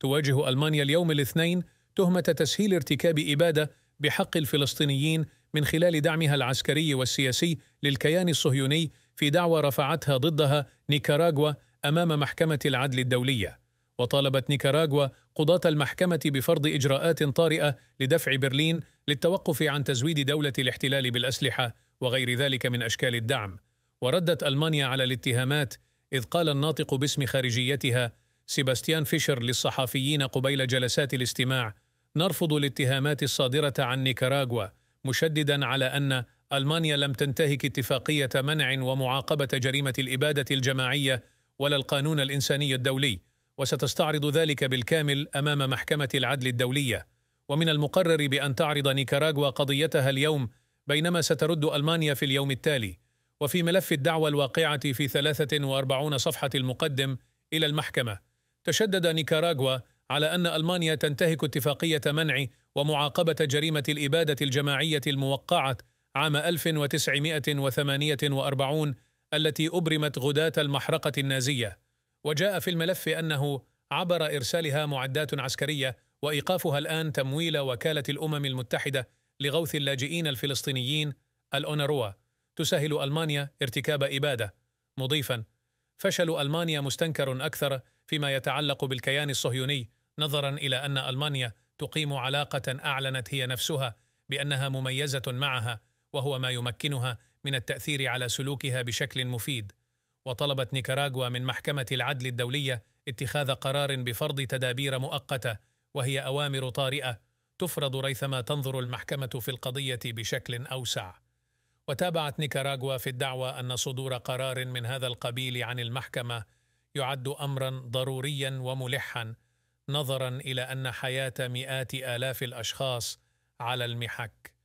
تواجه ألمانيا اليوم الاثنين تهمة تسهيل ارتكاب إبادة بحق الفلسطينيين من خلال دعمها العسكري والسياسي للكيان الصهيوني في دعوى رفعتها ضدها نيكاراغوا أمام محكمة العدل الدولية وطالبت نيكاراغوا قضاة المحكمة بفرض إجراءات طارئة لدفع برلين للتوقف عن تزويد دولة الاحتلال بالأسلحة وغير ذلك من أشكال الدعم وردت ألمانيا على الاتهامات إذ قال الناطق باسم خارجيتها سيباستيان فيشر للصحفيين قبيل جلسات الاستماع نرفض الاتهامات الصادرة عن نيكاراغوا مشددا على أن ألمانيا لم تنتهك اتفاقية منع ومعاقبة جريمة الإبادة الجماعية ولا القانون الإنساني الدولي وستستعرض ذلك بالكامل أمام محكمة العدل الدولية ومن المقرر بأن تعرض نيكاراغوا قضيتها اليوم بينما سترد ألمانيا في اليوم التالي وفي ملف الدعوى الواقعة في 43 صفحة المقدم إلى المحكمة تشدد نيكاراغوا على أن ألمانيا تنتهك اتفاقية منع ومعاقبة جريمة الإبادة الجماعية الموقعة عام 1948 التي أبرمت غداة المحرقة النازية وجاء في الملف أنه عبر إرسالها معدات عسكرية وإيقافها الآن تمويل وكالة الأمم المتحدة لغوث اللاجئين الفلسطينيين الأونروا تسهل ألمانيا ارتكاب إبادة مضيفا فشل ألمانيا مستنكر أكثر فيما يتعلق بالكيان الصهيوني نظرا الى ان المانيا تقيم علاقه اعلنت هي نفسها بانها مميزه معها وهو ما يمكنها من التاثير على سلوكها بشكل مفيد وطلبت نيكاراغوا من محكمه العدل الدوليه اتخاذ قرار بفرض تدابير مؤقته وهي اوامر طارئه تفرض ريثما تنظر المحكمه في القضيه بشكل اوسع وتابعت نيكاراغوا في الدعوى ان صدور قرار من هذا القبيل عن المحكمه يعد امرا ضروريا وملحا نظرا الى ان حياه مئات الاف الاشخاص على المحك